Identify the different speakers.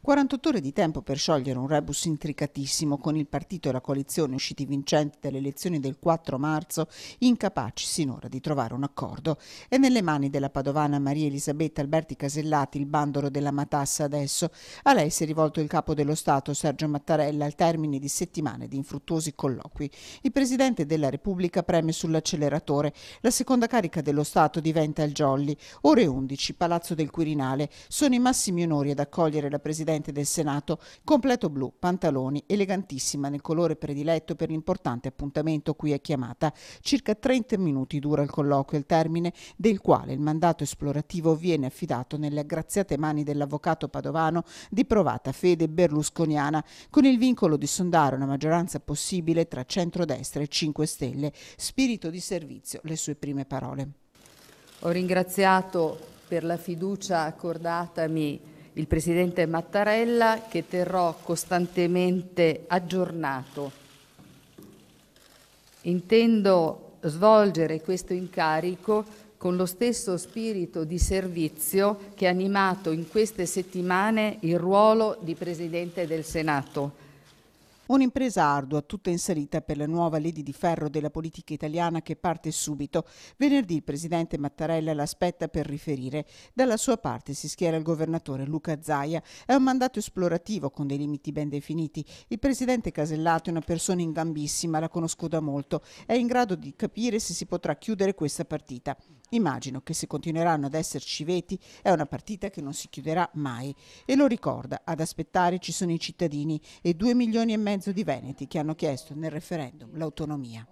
Speaker 1: 48 ore di tempo per sciogliere un rebus intricatissimo con il partito e la coalizione usciti vincenti dalle elezioni del 4 marzo, incapaci sinora di trovare un accordo. È nelle mani della padovana Maria Elisabetta Alberti Casellati il bandolo della matassa adesso. A lei si è rivolto il capo dello Stato Sergio Mattarella al termine di settimane di infruttuosi colloqui. Il Presidente della Repubblica preme sull'acceleratore. La seconda carica dello Stato diventa il Jolly. Ore 11, Palazzo del Quirinale. Sono i massimi onori ad accogliere la Presidenza Presidente del Senato, completo blu, pantaloni, elegantissima nel colore prediletto per l'importante appuntamento cui è chiamata. Circa 30 minuti dura il colloquio, il termine del quale il mandato esplorativo viene affidato nelle aggraziate mani dell'avvocato padovano di provata fede berlusconiana, con il vincolo di sondare una maggioranza possibile tra centrodestra e 5 Stelle. Spirito di servizio, le sue prime parole.
Speaker 2: Ho ringraziato per la fiducia accordatami il Presidente Mattarella che terrò costantemente aggiornato. Intendo svolgere questo incarico con lo stesso spirito di servizio che ha animato in queste settimane il ruolo di Presidente del Senato Un'impresa ardua, tutta
Speaker 1: inserita per la nuova lady di ferro della politica italiana che parte subito. Venerdì il presidente Mattarella l'aspetta per riferire. Dalla sua parte si schiera il governatore Luca Zaia. È un mandato esplorativo con dei limiti ben definiti. Il presidente Casellato è una persona in gambissima, la conosco da molto. È in grado di capire se si potrà chiudere questa partita. Immagino che se continueranno ad esserci veti è una partita che non si chiuderà mai. E lo ricorda, ad aspettare ci sono i cittadini e due milioni e mezzo mezzo di Veneti che hanno chiesto nel referendum l'autonomia.